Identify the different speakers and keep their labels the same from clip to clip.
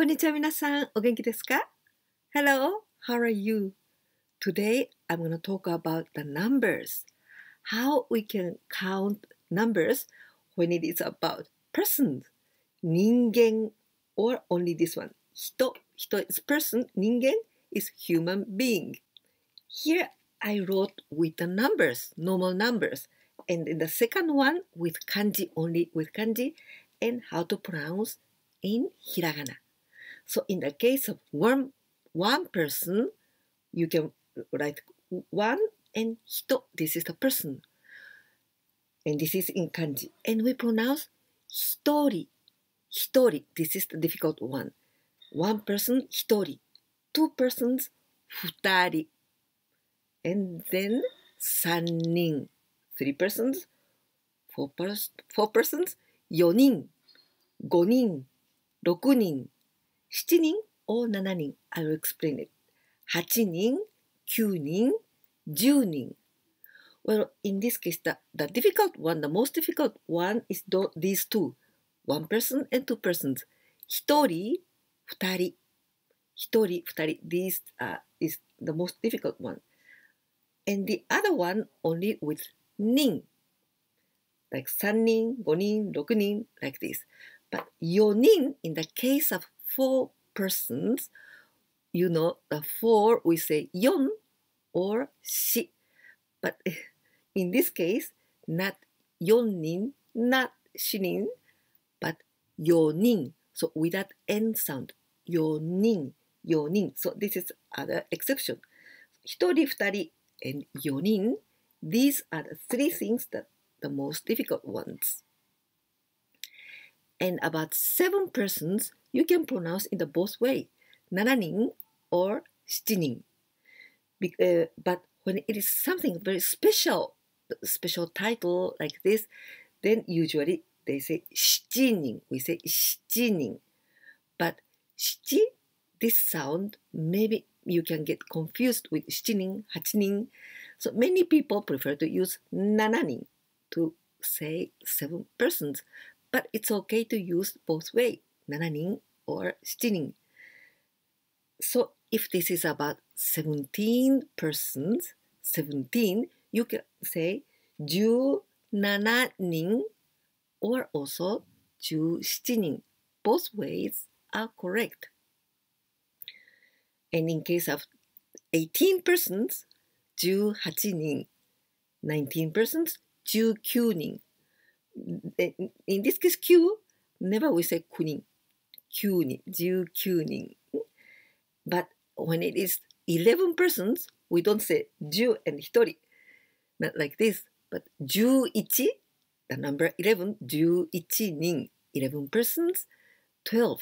Speaker 1: こんにちは皆さん、お元気ですか ?Hello, how are you? Today I'm gonna talk about the numbers. How we can count numbers when it is about persons. 人間 or only this one. 人、人 is person, 人間 is human being. Here I wrote with the numbers, normal numbers. And in the second one with kanji only with kanji and how to pronounce in hiragana. So in the case of one, one person, you can write one and hito. This is the person. And this is in kanji. And we pronounce hitori. Hitori. This is the difficult one. One person, hitori. Two persons, futari. And then sannin. Three persons, four, pers four persons, yonin, gonin, rokunin. 7人 or 7人 I will explain it 8人 ?10 10人 Well, in this case, the, the difficult one, the most difficult one is do, these two. One person and two persons. 一人、二人。一人、二人。These This uh, is the most difficult one. And the other one only with like 人。Like like this. But 四人 in the case of four persons, you know, the four we say yon or shi. But in this case, not yonin, not shinin, but yonin. So without n sound, yonin, yonin. So this is other exception. Hitori, futari, and yonin. These are the three things that the most difficult ones and about seven persons you can pronounce in the both way, nananin or shinin. Be, uh, but when it is something very special, special title like this, then usually they say shinin. We say shinin. But 7, this sound, maybe you can get confused with shinin, 8人. So many people prefer to use nananin to say seven persons. But it's okay to use both way, 7人 or 7人. So if this is about 17 persons, 17, you can say 17人 or also 17人. Both ways are correct. And in case of 18 persons, 18人,19 persons, 19人 in this case, Q, never we say But when it is 11 persons, we don't say 10 and not like this, but 11, the number 11, 11 persons, 12,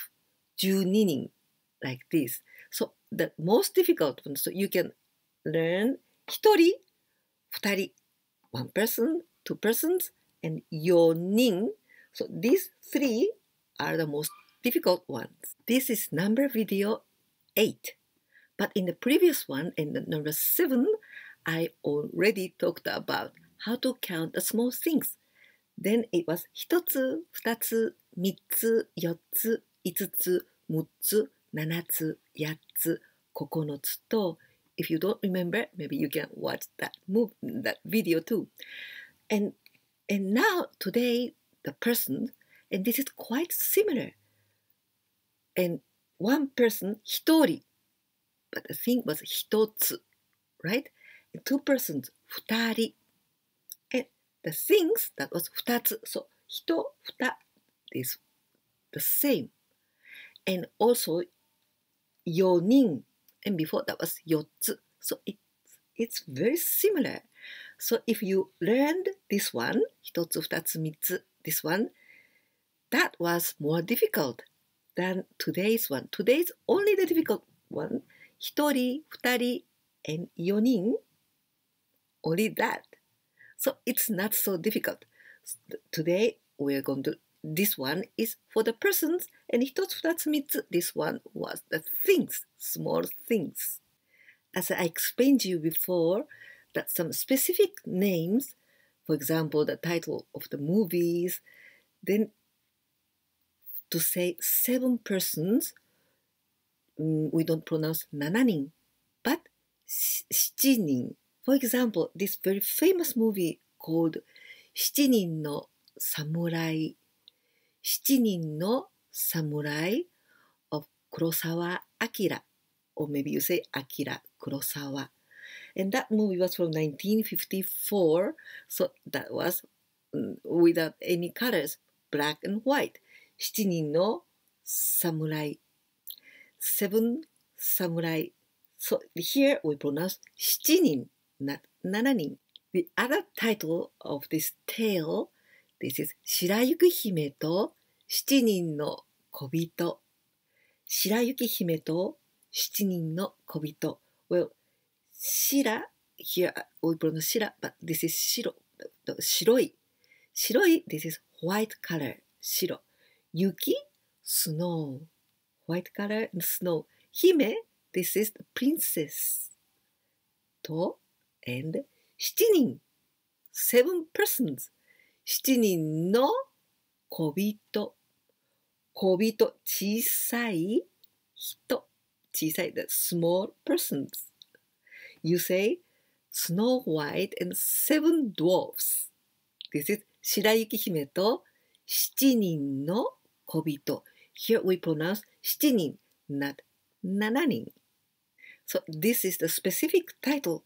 Speaker 1: 12人 like this. So the most difficult one, so you can learn one person, 2 persons, and yawning. So these three are the most difficult ones. This is number video 8. But in the previous one, in the number 7, I already talked about how to count the small things. Then it was if you don't remember, maybe you can watch that move, that video too. And and now, today, the person, and this is quite similar. And one person, hitori, but the thing was hitotsu, right? And two persons, futari. And the things, that was futatsu. So, hito, futa is the same. And also, yonin, and before that was yotsu. So, it's, it's very similar. So if you learned this one, 一つ、二つ、三つ、this one, that was more difficult than today's one. Today's only the difficult one. 一人、二人、and 四人 only that. So it's not so difficult. Today we're going to this one is for the persons and 一つ二つ三つ this one was the things, small things. As I explained to you before, that some specific names, for example, the title of the movies, then to say seven persons, mm, we don't pronounce nananin, but shichinin. For example, this very famous movie called Shichinin no Samurai, Shichinin no Samurai of Kurosawa Akira, or maybe you say Akira Kurosawa. And that movie was from 1954, so that was without any colors, black and white. 7人の侍。Seven 侍。So here we pronounce 7人、not 7人。The other title of this tale, this is 白雪姫と7人の小人。白雪姫と7人の小人。Well, シラ、here we pronounce シラ、but this is 白白い白い this is white color 白雪 snow white color and snow 姫 this is princess と and 七人 seven persons 七人の小人小人小さい人小さい the small persons You say Snow White and Seven Dwarfs. This is 白雪姫と七人の小人。Here we pronounce 七人 not 七人。So this is the specific title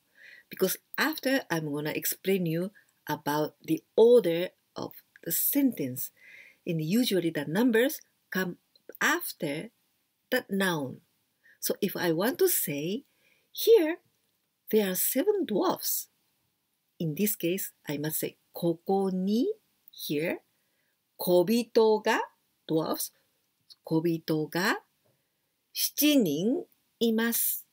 Speaker 1: because after I'm gonna explain you about the order of the sentence. And usually the numbers come after that noun. So if I want to say, here there are seven dwarfs. In this case, I must say, ここに here, 小人が dwarfs, 小人か7人います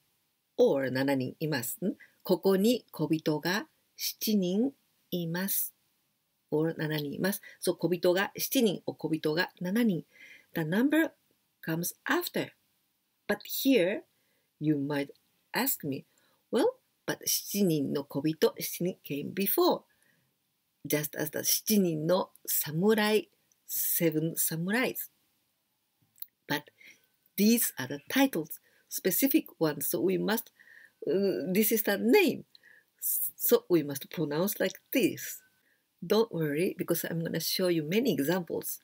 Speaker 1: or or 7人います。ここに小人が7人います。or 7人います。そう、小人が7人、お小人が7人。The number comes after. But here, you might ask me, well, but 7人の小人、7人 came before. Just as the seven samurais. But these are the titles, specific ones. So we must, uh, this is the name. So we must pronounce like this. Don't worry because I'm going to show you many examples.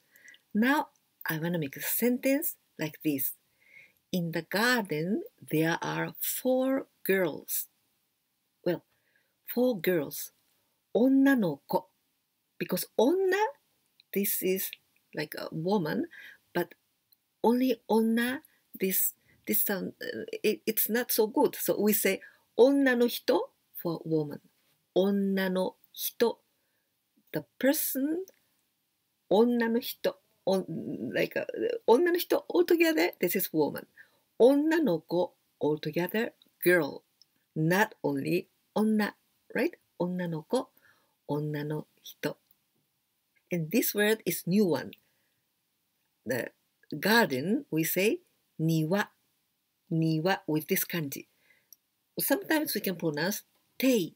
Speaker 1: Now I want to make a sentence like this. In the garden, there are four girls for girls, onna no ko, because onna, this is like a woman, but only onna, this this sound, uh, it, it's not so good. So we say onna for woman, onna no the person, onna no On, like uh, 女の人 altogether, this is woman. 女の子 altogether, girl. Not only 女 right? 女の子、女の人。And this word is new one. The garden, we say niwa, niwa with this kanji. Sometimes we can pronounce tei,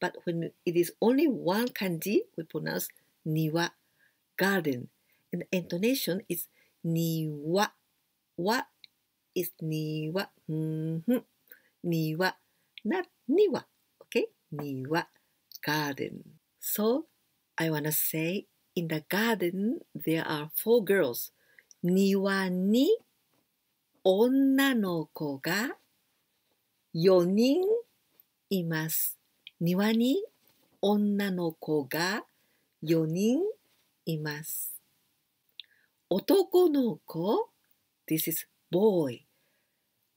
Speaker 1: but when it is only one kanji, we pronounce niwa, garden. And the intonation is niwa. Wa is niwa. Niwa, not niwa. 庭 garden. So I wanna say in the garden there are four girls. 庭に女の子が4人います。庭に女の子が4人います。男の子 This is boy.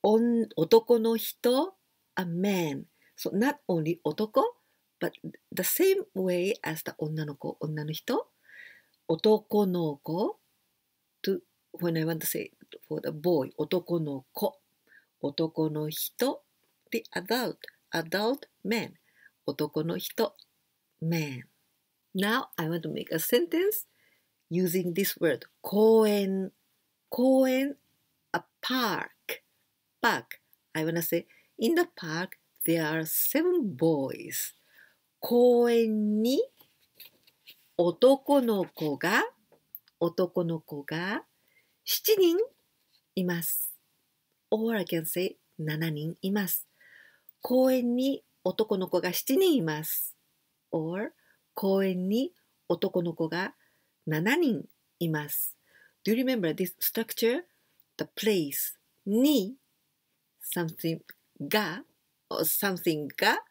Speaker 1: 男の人 A man. So not only 男 but the same way as the 女の子、女の人、男の子 to when I want to say for the boy 男の子、男の人 the adult, adult man 男の人 man Now I want to make a sentence using this word 公園公園 a park park I w a n t to say in the park There are seven boys. 公園に男の子が、男の子が7人います。Or I can say 7人います。公園に男の子が7人います。Or 公園に男の子が7人います。Do you remember this structure? The place に something が something が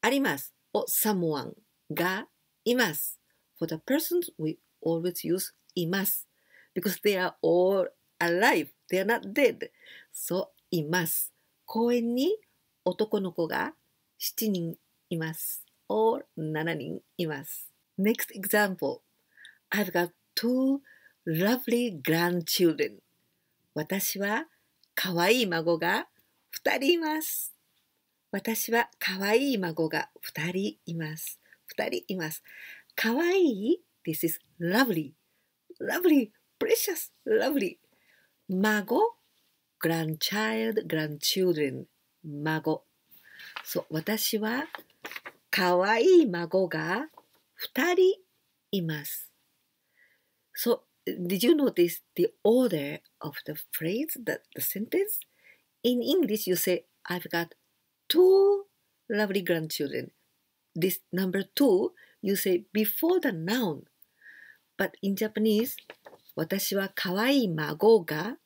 Speaker 1: あります。お someone がいます。For the persons, we always use います。because they are all alive. They are not dead. そう、います。公園に男の子が七人います。or 7人います。Next example. I've got two lovely grandchildren. 私は可愛い孫が二人います。私は可愛い孫が2人います。2人います。可愛い This is lovely. Lovely. Precious. Lovely. 孫 grandchild, grandchildren. 孫。そう、私は可愛い孫が2人います。So, did you notice the order of the phrase, the, the sentence? In English, you say, I've got two lovely grandchildren. This number two, you say before the noun. But in Japanese, 私は可愛い孫がっ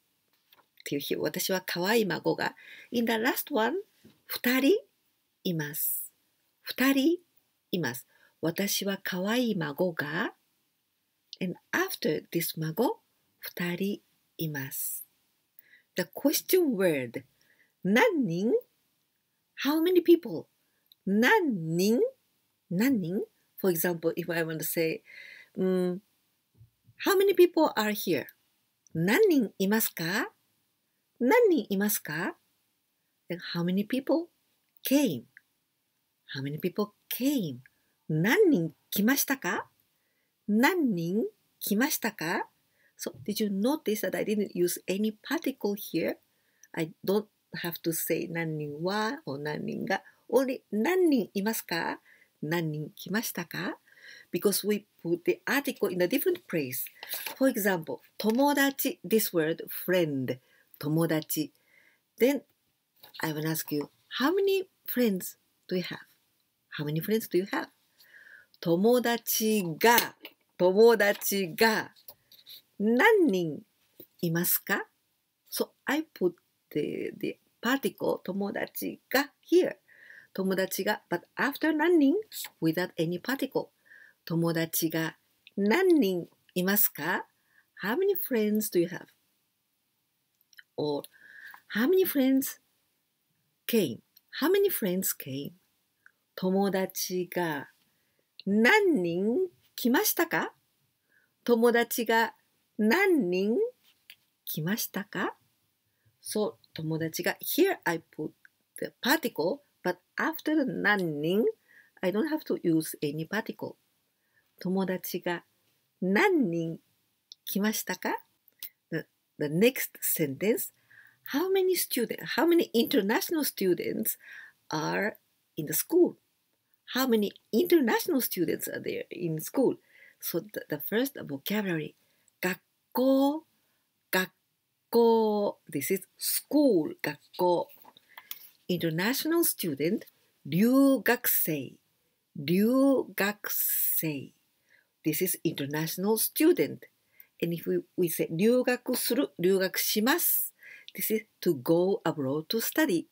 Speaker 1: ていう日、私は可愛い孫が。In the last one, 二人います。二人います。私は可愛い孫が。And after this 孫、二人います。The question word 何人 How many people? 何人?何人? For example, if I want to say, um, how many people are here? 何人いますか?何人いますか? Then how many people came? How many people came? 何人来ましたか?何人来ましたか? So did you notice that I didn't use any particle here? I don't have to say 何人は or 何人が only 何人いますか何人来ましたか because we put the article in a different place. For example, 友達 this word friend 友達 then I will ask you how many friends do you have? How many friends do you have? 友達が友達が何人いますか So I put the, the particle 友達が here 友達が but after 何人 without any particle 友達が何人いますか How many friends do you have? Or how many friends came? How many friends came? 友達が何人来ましたか友達が何人来ましたか So 友達が here I put the particle but after the nanning I don't have to use any particle 友達が何人来ましたか the, the next sentence How many students, how many international students are in the school? How many international students are there in school? So the, the first vocabulary 学校校 this is school 学校 international student 留学生留学生 this is international student and if we, we say 留学する留学します this is to go abroad to study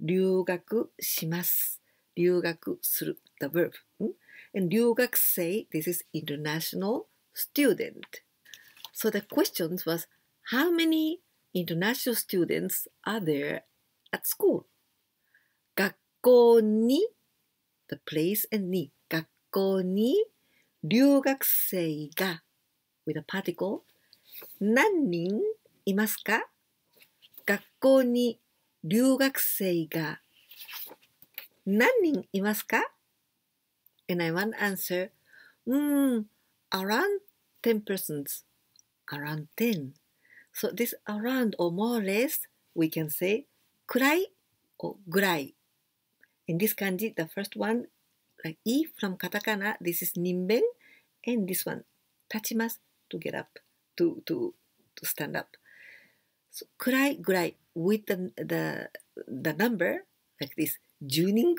Speaker 1: 留学します留学する the verb hmm? and 留学生 this is international student so the questions was how many international students are there at school? 学校に the place and に学校に留学生が with a particle 何人いますか学校に留学生が何人いますか And I want answer, mm, around 10 persons, around 10. So this around or more or less, we can say kurai or gurai. In this kanji, the first one, like e from katakana, this is "nimben," and this one, tachimas, to get up, to, to, to stand up. So kurai, gurai, with the, the, the number, like this, hmm.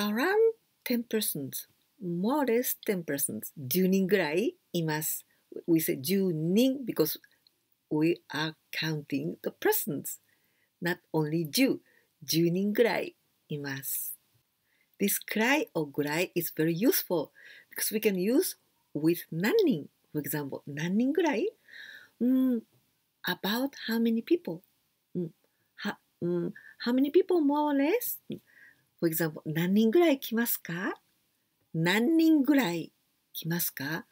Speaker 1: around 10 persons more than 10%, 10人ぐらいいます。We say 10人 because we are counting the persons, not only 10, 10人ぐらいいます。This cry or cry is very useful because we can use with 何人 for example mm, About how many people? Mm, mm, how many people more or less for example 何人ぐらい来ますか何人ぐらい来ますか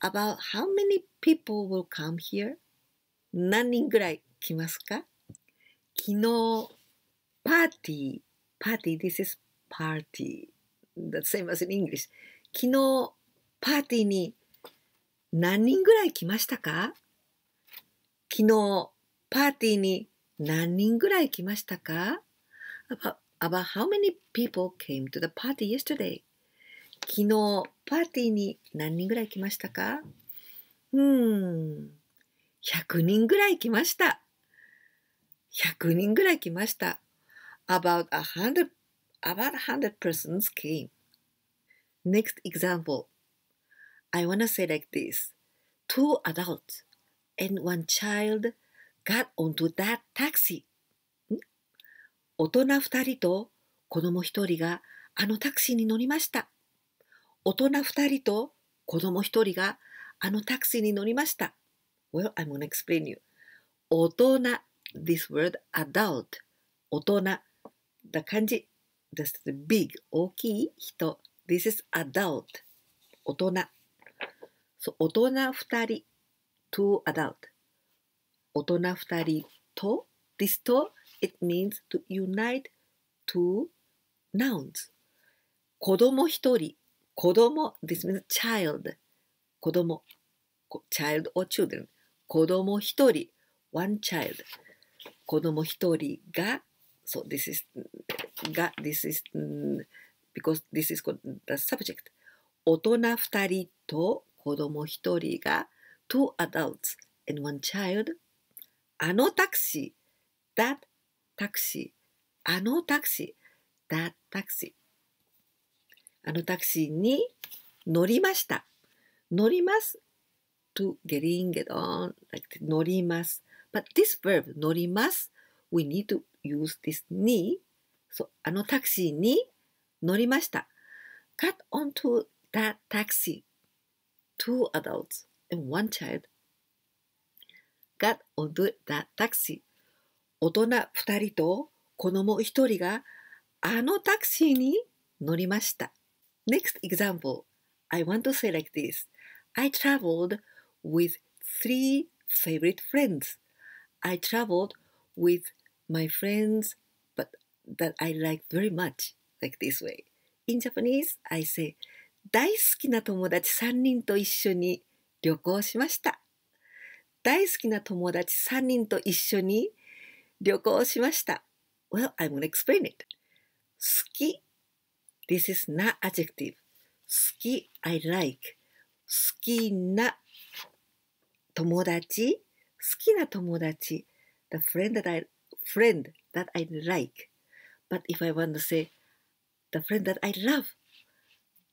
Speaker 1: ?About how many people will come here? 何人ぐらい来ますか昨日、パーティー、パーティー、this is party. That's same as in English. 昨日、パーティーに何人ぐらい来ましたか昨日、パーティーに何人ぐらい来ましたか about, about how many people came to the party yesterday? 昨日パーティーに何人ぐらい来ましたかうーん、100人ぐらい来ました。100人ぐらい来ました。About a hundred, about a hundred persons came. Next example. I wanna say like this. Two adults and one child got onto that taxi. 大人2人と子供1人があのタクシーに乗りました。大人2人と子供1人があのタクシーに乗りました。Well, I'm gonna explain you. 大人 this word adult 大人だ漢字 that's the big 大きい人 this is adult 大人 so 大人2人 to adult 大人2人と this と it means to unite two nouns 子供1人子供 this means child 子供 child or children 子供一人 one child 子供一人が so this is が this is because this is the subject 大人二人と子供一人が two adults and one child あのタクシー that タクシーあのタクシー that タクシーあのタクシーに乗りました。乗ります。to getting it on, like 乗ります。But this verb 乗ります。We need to use this に、so, あのタクシーに乗りました。Got onto that taxi. Two adults and one child got onto that taxi. 大人2人と子供1人があのタクシーに乗りました。Next example, I want to say like this. I traveled with three favorite friends. I traveled with my friends but that I like very much, like this way. In Japanese, I say 大好きな友達3人と一緒に旅行しました。大好きな友達3人と一緒に旅行しました。Well, I'm gonna explain it. 好き this is na adjective. 好き I like. 好きな友達好きな友達 the friend that I friend that I like. But if I want to say the friend that I love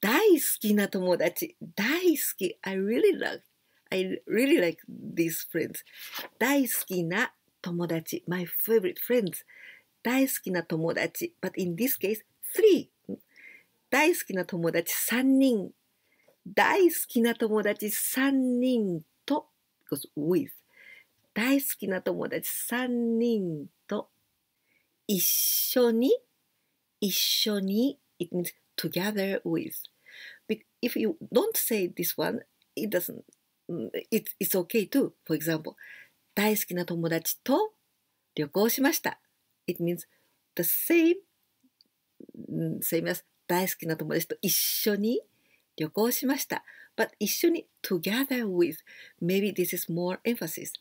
Speaker 1: 大好きな友達大好き I really love I really like these friends 大好きな友達 my favorite friends 大好きな友達 but in this case three 大好きな友達3人、大好きな友達3人と、with 大好きな友達3人と、一緒に、一緒に、it means together with. If you don't say this one, it doesn't, it, s okay too. For example, 大好きな友達と旅行しました。It means the same, same as 大好きな友達と一緒に旅行しました。But 一緒に together with maybe this is more emphasis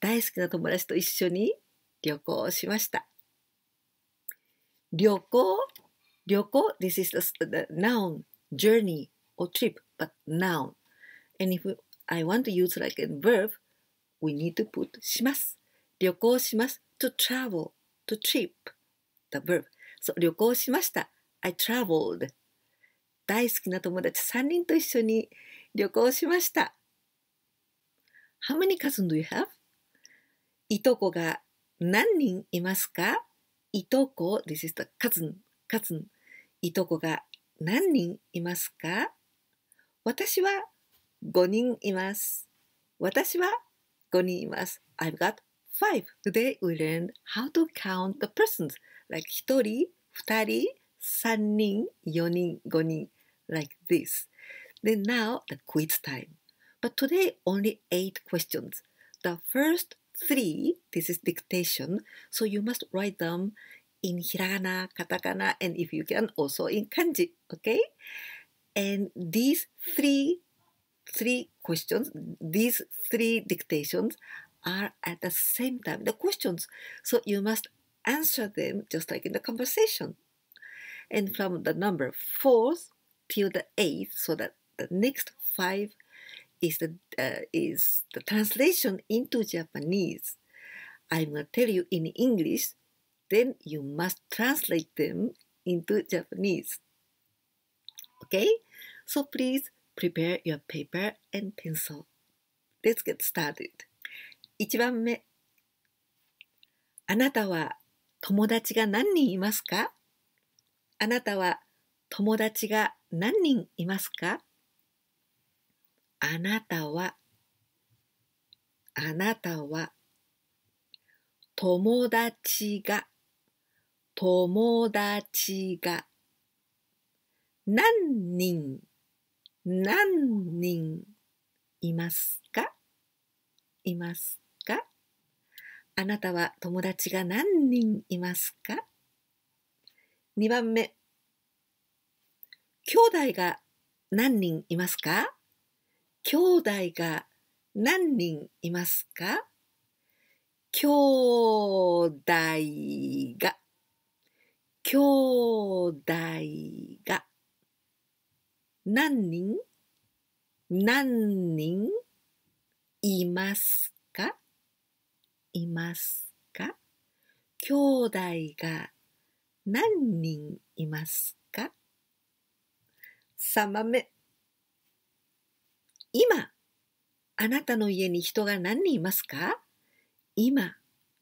Speaker 1: 大好きな友達と一緒に旅行しました。旅行旅行 this is the, noun journey or trip but noun and if I want to use like a verb we need to put します旅行します to travel to trip the verb so 旅行しました I traveled 大好きな友達3人と一緒に旅行しました。How many cousins do you have? いとこが何人いますかいとこ、this is the cousin, cousin. いとこが何人いますか私は5人います。私は5人います。I've got five. Today we learned how to count the persons. Like 1人、2人、3人、4人、5人, like this. Then now the quiz time. But today only 8 questions. The first 3, this is dictation, so you must write them in hiragana, katakana, and if you can also in kanji, okay? And these three three questions, these three dictations are at the same time the questions. So you must answer them just like in the conversation and from the number 4th till the 8th, so that the next 5 is the, uh, is the translation into Japanese. I'm going to tell you in English, then you must translate them into Japanese. Okay? So please prepare your paper and pencil. Let's get started. 1番目あなたは友達が何人いますかあなたは友達が何人いますかあなたは、あなたは、友達が、友達が、何人、何人いますかいますかあなたは友達が何人いますか2番目兄弟が何人いますか兄弟が何人いますか兄弟が兄弟が何人何人いますかいますか兄弟が何人いますか ?3 番目。今、あなたの家に人が何人いますか今、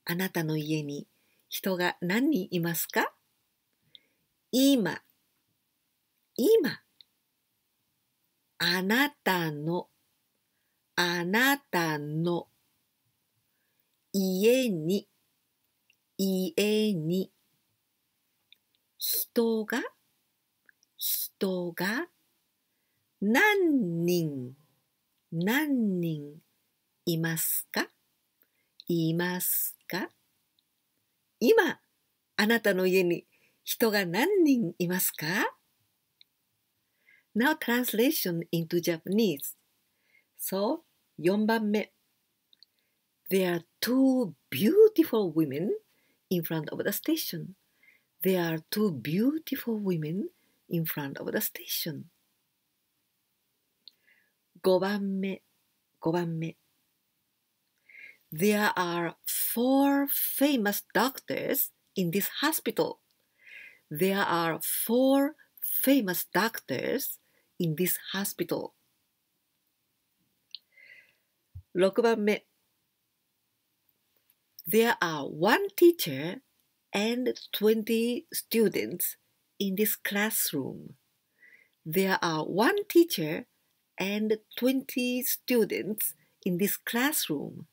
Speaker 1: あなたの家に人が何人いますか今、今、あなたの、あなたの、家に、家に、人が、人が、何人、何人いますかいますか今、あなたの家に人が何人いますか ?Now translation into Japanese. So, 4番目。There are two beautiful women in front of the station. There are two beautiful women in front of the station. There are four famous doctors in this hospital. There are four famous doctors in this hospital. 6番目 There are one teacher and 20 students in this classroom. There are one teacher and 20 students in this classroom.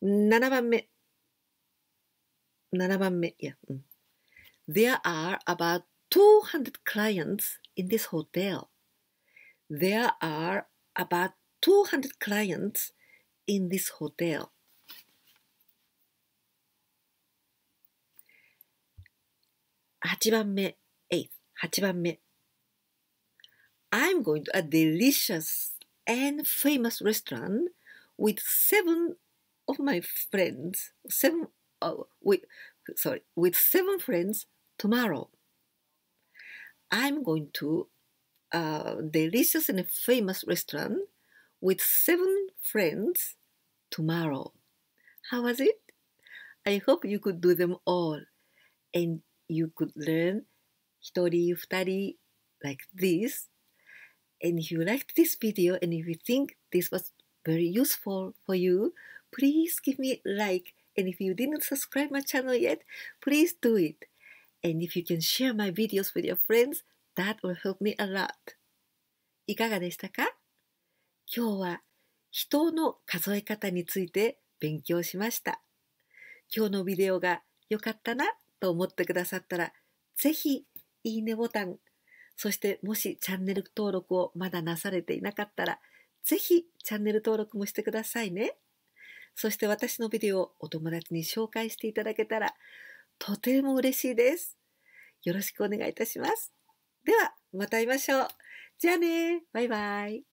Speaker 1: 7番目 um, Yeah. Mm. There are about 200 clients in this hotel. There are about 200 clients in this hotel. Eighth. am going to a delicious and famous restaurant with seven of my friends, seven, oh, with, sorry, with seven friends tomorrow. I'm going to a delicious and famous restaurant with seven friends tomorrow. How was it? I hope you could do them all. And you could learn 一人二人 like this. And if you liked this video and if you think this was very useful for you, please give me a like. And if you didn't subscribe my channel yet, please do it. And if you can share my videos with your friends, that will help me a lot. いかがでしたか今日は人の数え方について勉強しました。今日のビデオが良かったな。と思ってくださったら、ぜひ、いいねボタン、そしてもしチャンネル登録をまだなされていなかったら、ぜひチャンネル登録もしてくださいね。そして私のビデオをお友達に紹介していただけたら、とても嬉しいです。よろしくお願いいたします。では、また会いましょう。じゃあねバイバイ。